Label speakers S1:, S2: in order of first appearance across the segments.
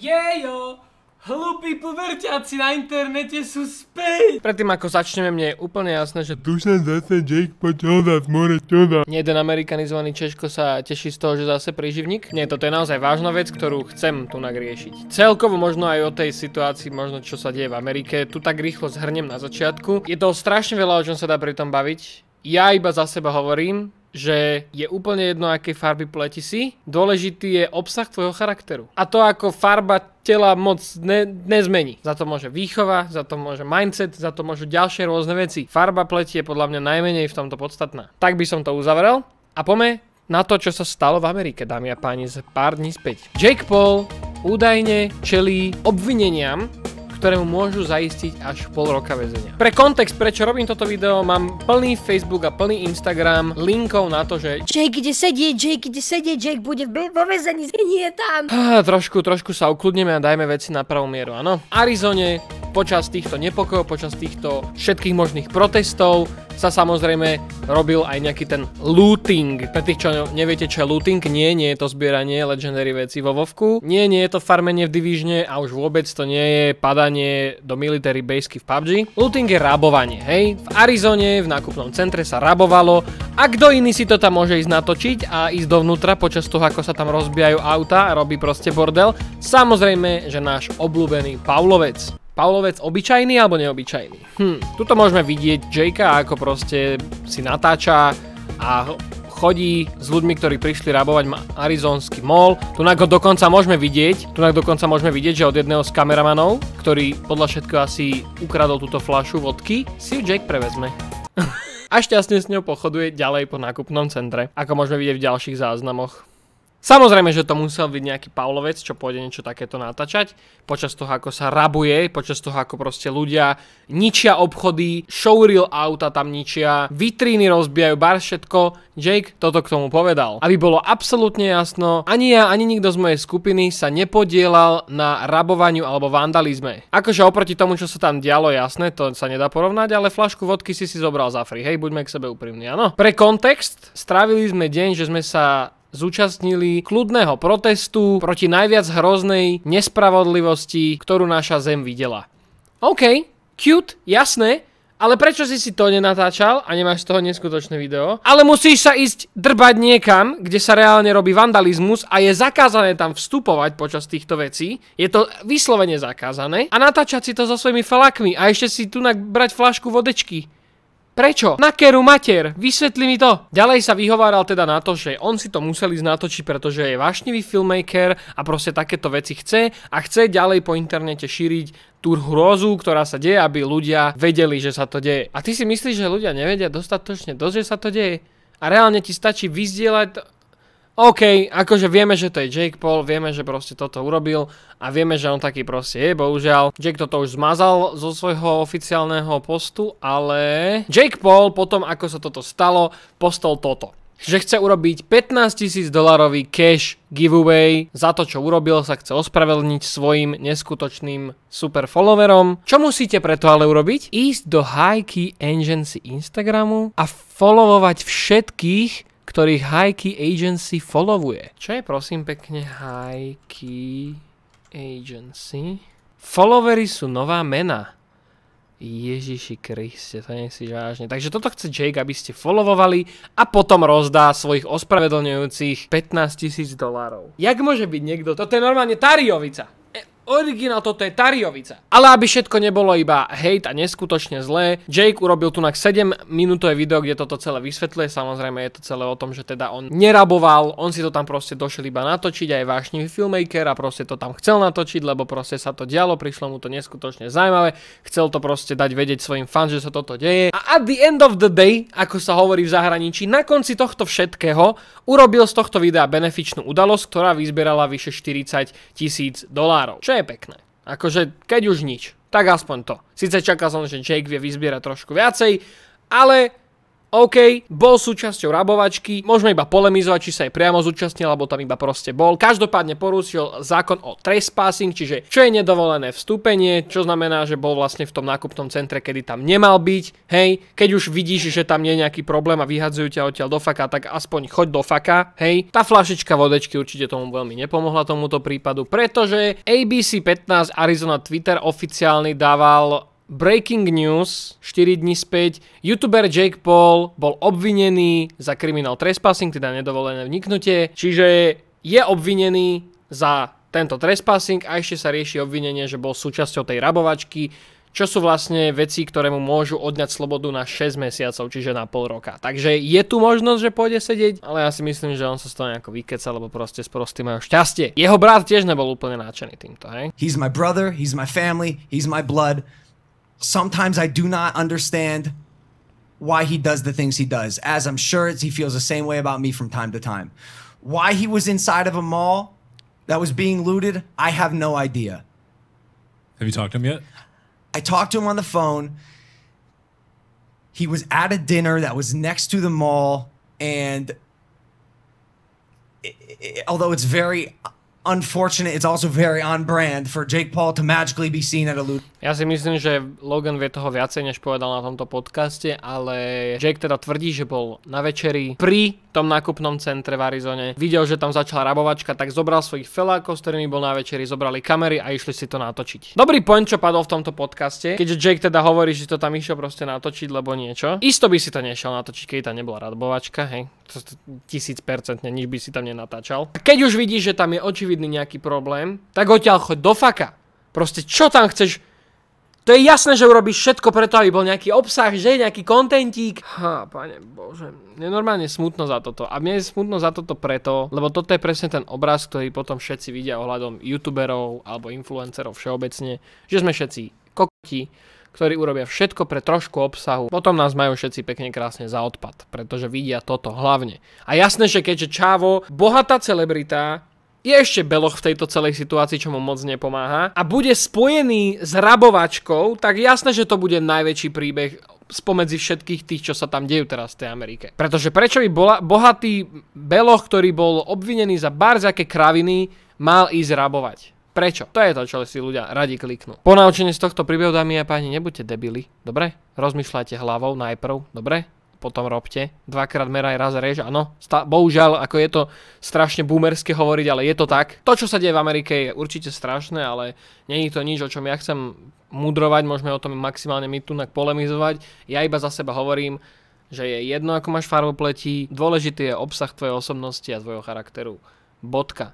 S1: Jejo! Hlupí poverťáci na internete sú späť! Predtým ako začneme, mne je úplne jasné, že tu sa zase Jake počoda v more čoda. Nie jeden amerikanizovaný Češko sa teší z toho, že zase príživník. Nie, toto je naozaj vážna vec, ktorú chcem tu nagriešiť. Celkovo možno aj o tej situácii, možno čo sa deje v Amerike, tu tak rýchlo zhrnem na začiatku. Je toho strašne veľa, o čom sa dá pri tom baviť. Ja iba za seba hovorím, že je úplne jedno, aké farby pleti si, dôležitý je obsah tvojho charakteru. A to ako farba tela moc ne, nezmení. Za to môže výchova, za to môže mindset, za to môžu ďalšie rôzne veci. Farba pleti je podľa mňa najmenej v tomto podstatná. Tak by som to uzavrel a pome na to, čo sa stalo v Amerike, dámy a páni, z pár dní späť. Jake Paul údajne čelí obvineniam ktorému môžu zaistiť až pol roka väzenia. Pre kontext, prečo robím toto video, mám plný Facebook a plný Instagram linkov na to, že Jake ide sedieť, Jake ide sedieť, Jake bude vo väzení, nie je tam. Ah, trošku, trošku sa ukludneme a dajme veci na pravú mieru, áno. Arizone počas týchto nepokojov, počas týchto všetkých možných protestov sa samozrejme robil aj nejaký ten looting. Pre tých, čo neviete, čo je looting, nie, nie je to zbieranie legendary veci vo Vovku, nie, nie je to farmenie v divížne a už vôbec to nie je padanie do military basky v PUBG. Looting je rabovanie, hej? V Arizone, v nákupnom centre sa rabovalo a kto iný si to tam môže ísť natočiť a ísť dovnútra počas toho, ako sa tam rozbijajú auta a robí proste bordel. Samozrejme, že náš obľúbený Pavlovec. Pavlovec obyčajný alebo neobyčajný? Hm, tuto môžeme vidieť Jakea, ako proste si natáča a chodí s ľuďmi, ktorí prišli rabovať arizonský mall. Tu ho dokonca môžeme vidieť, tu dokonca môžeme vidieť, že od jedného z kameramanov, ktorý podľa všetko asi ukradol túto fľašu vodky, si ju Jake prevezme. a šťastne s ňou pochoduje ďalej po nákupnom centre, ako môžeme vidieť v ďalších záznamoch. Samozrejme, že to musel byť nejaký Paulovec, čo pôjde niečo takéto natáčať, počas toho, ako sa rabuje, počas toho, ako proste ľudia ničia obchody, showreel auta tam ničia, vitríny rozbijajú, bar všetko. Jake toto k tomu povedal. Aby bolo absolútne jasno, ani ja, ani nikto z mojej skupiny sa nepodielal na rabovaniu alebo vandalizme. Akože oproti tomu, čo sa tam dialo, jasné, to sa nedá porovnať, ale flašku vodky si si zobral za free. Hej, buďme k sebe úprimní, áno. Pre kontext, strávili sme deň, že sme sa zúčastnili kľudného protestu proti najviac hroznej nespravodlivosti, ktorú naša Zem videla. OK, cute, jasné, ale prečo si si to nenatáčal a nemáš z toho neskutočné video? Ale musíš sa ísť drbať niekam, kde sa reálne robí vandalizmus a je zakázané tam vstupovať počas týchto vecí. Je to vyslovene zakázané. A natáčať si to so svojimi falakmi a ešte si tu brať flašku vodečky. Prečo? Na keru mater, vysvetli mi to. Ďalej sa vyhováral teda na to, že on si to musel ísť natočiť, pretože je vášnivý filmmaker a proste takéto veci chce a chce ďalej po internete šíriť tú hrozu, ktorá sa deje, aby ľudia vedeli, že sa to deje. A ty si myslíš, že ľudia nevedia dostatočne dosť, že sa to deje? A reálne ti stačí vyzdieľať OK, akože vieme, že to je Jake Paul, vieme, že proste toto urobil a vieme, že on taký proste je, bohužiaľ. Jake toto už zmazal zo svojho oficiálneho postu, ale Jake Paul potom, ako sa toto stalo, postol toto že chce urobiť 15 tisíc dolarový cash giveaway za to, čo urobil, sa chce ospravedlniť svojim neskutočným super followerom. Čo musíte preto ale urobiť? Ísť do High Key Agency Instagramu a followovať všetkých, ktorých High Agency followuje. Čo je prosím pekne High Agency? Followery sú nová mena. Ježiši Kriste, to nie si vážne. Takže toto chce Jake, aby ste followovali a potom rozdá svojich ospravedlňujúcich 15 tisíc dolárov. Jak môže byť niekto? Toto je normálne Tariovica. Originál toto je Tariovica. Ale aby všetko nebolo iba hejt a neskutočne zlé, Jake urobil tu na 7 minútové video, kde toto celé vysvetľuje. Samozrejme je to celé o tom, že teda on neraboval, on si to tam proste došiel iba natočiť, aj vášný filmmaker a proste to tam chcel natočiť, lebo proste sa to dialo, prišlo mu to neskutočne zaujímavé, chcel to proste dať vedieť svojim fan, že sa toto deje. A at the end of the day, ako sa hovorí v zahraničí, na konci tohto všetkého urobil z tohto videa benefičnú udalosť, ktorá vyzbierala vyše 40 tisíc dolárov. Čo je pekné. Akože, keď už nič, tak aspoň to. Sice čakal som, že Jake vie vyzbierať trošku viacej, ale OK, bol súčasťou rabovačky, môžeme iba polemizovať, či sa aj priamo zúčastnil, alebo tam iba proste bol. Každopádne porušil zákon o trespassing, čiže čo je nedovolené vstúpenie, čo znamená, že bol vlastne v tom nákupnom centre, kedy tam nemal byť. Hej, keď už vidíš, že tam nie je nejaký problém a vyhadzujú ťa odtiaľ do faka, tak aspoň choď do faka. Hej, tá flašička vodečky určite tomu veľmi nepomohla tomuto prípadu, pretože ABC15 Arizona Twitter oficiálny dával Breaking news, 4 dní späť, youtuber Jake Paul bol obvinený za criminal trespassing, teda nedovolené vniknutie, čiže je obvinený za tento trespassing a ešte sa rieši obvinenie, že bol súčasťou tej rabovačky, čo sú vlastne veci, ktoré mu môžu odňať slobodu na 6 mesiacov, čiže na pol roka. Takže je tu možnosť, že pôjde sedieť, ale ja si myslím, že on sa z toho nejako vykeca, lebo proste prostým majú šťastie. Jeho brat tiež nebol úplne náčený týmto, hej? He's my brother, he's my family, he's my blood. sometimes I do not understand why he does the things he does, as I'm sure he feels the same way about me from time to time. Why he was inside of a mall that was being looted, I have no idea. Have you talked to him yet? I talked to him on the phone. He was at a dinner that was next to the mall, and it, it, although it's very unfortunate. It's also very on brand for Jake Paul to magically be seen at a loot. Ja si myslím, že Logan vie toho viacej, než povedal na tomto podcaste, ale Jake teda tvrdí, že bol na večeri pri tom nákupnom centre v Arizone. Videl, že tam začala rabovačka, tak zobral svojich felákov, s ktorými bol na večeri, zobrali kamery a išli si to natočiť. Dobrý point, čo padol v tomto podcaste, keďže Jake teda hovorí, že to tam išiel proste natočiť, lebo niečo. Isto by si to nešiel natočiť, keď tam nebola rabovačka, hej. To, tisíc percentne, nič by si tam nenatáčal. keď už vidíš, že tam je očividný likvidný nejaký problém, tak odtiaľ choď do faka. Proste čo tam chceš? To je jasné, že urobíš všetko preto, aby bol nejaký obsah, že? Nejaký kontentík. Ha, pane bože. Je normálne smutno za toto. A mne je smutno za toto preto, lebo toto je presne ten obraz, ktorý potom všetci vidia ohľadom youtuberov alebo influencerov všeobecne, že sme všetci kokoti, ktorí urobia všetko pre trošku obsahu. Potom nás majú všetci pekne krásne za odpad, pretože vidia toto hlavne. A jasné, že keďže Čavo, bohatá celebrita, je ešte Beloch v tejto celej situácii, čo mu moc nepomáha, a bude spojený s rabovačkou, tak jasné, že to bude najväčší príbeh spomedzi všetkých tých, čo sa tam dejú teraz v tej Amerike. Pretože prečo by bola, bohatý Beloch, ktorý bol obvinený za barzaké kraviny, mal ísť rabovať? Prečo? To je to, čo si ľudia radi kliknú. naučení z tohto príbehu, dámy a páni, nebuďte debili, dobre? Rozmýšľajte hlavou najprv, dobre? potom robte. Dvakrát meraj, raz rež, áno. bohužiaľ, ako je to strašne boomerské hovoriť, ale je to tak. To, čo sa deje v Amerike, je určite strašné, ale není to nič, o čom ja chcem mudrovať, môžeme o tom maximálne my tu polemizovať. Ja iba za seba hovorím, že je jedno, ako máš farbu pletí, dôležitý je obsah tvojej osobnosti a tvojho charakteru. Bodka.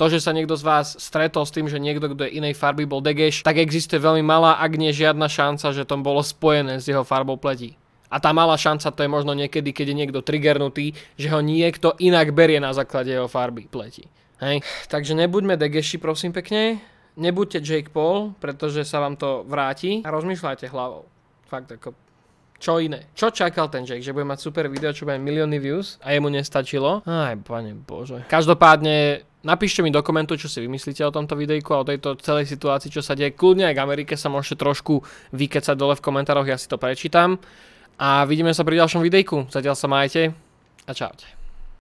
S1: To, že sa niekto z vás stretol s tým, že niekto, kto je inej farby, bol degeš, tak existuje veľmi malá, ak nie žiadna šanca, že to bolo spojené s jeho farbou pleti. A tá malá šanca to je možno niekedy, keď je niekto triggernutý, že ho niekto inak berie na základe jeho farby pleti. Hej. Takže nebuďme degeši, prosím pekne. Nebuďte Jake Paul, pretože sa vám to vráti. A rozmýšľajte hlavou. Fakt ako čo iné. Čo čakal ten Jake? Že bude mať super video, čo bude milióny views a jemu nestačilo? Aj, pane bože. Každopádne, napíšte mi do komentu, čo si vymyslíte o tomto videjku a o tejto celej situácii, čo sa deje. Kľudne aj k Amerike sa môžete trošku vykecať dole v komentároch, ja si to prečítam a vidíme sa pri ďalšom videjku. Zatiaľ sa majte a čaute.